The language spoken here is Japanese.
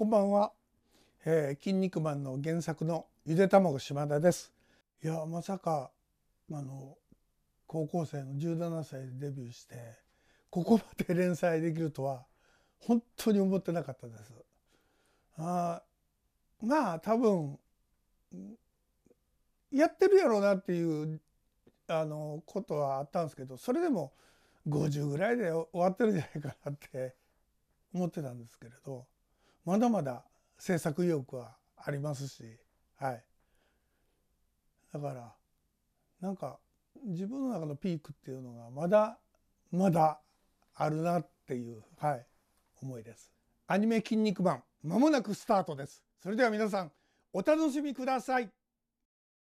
こんばんは、えー、筋肉マンの原作のゆで卵島田ですいやまさかあの高校生の17歳でデビューしてここまで連載できるとは本当に思ってなかったです。あまあ多分やってるやろうなっていうあのことはあったんですけどそれでも50ぐらいで終わってるんじゃないかなって思ってたんですけれどまだまだ制作意欲はありますし、はい、だからなんか自分の中のピークっていうのがまだまだあるなっていう、はい、思いです。アニメ筋肉版まもなくスタートです。それでは皆さんお楽しみください。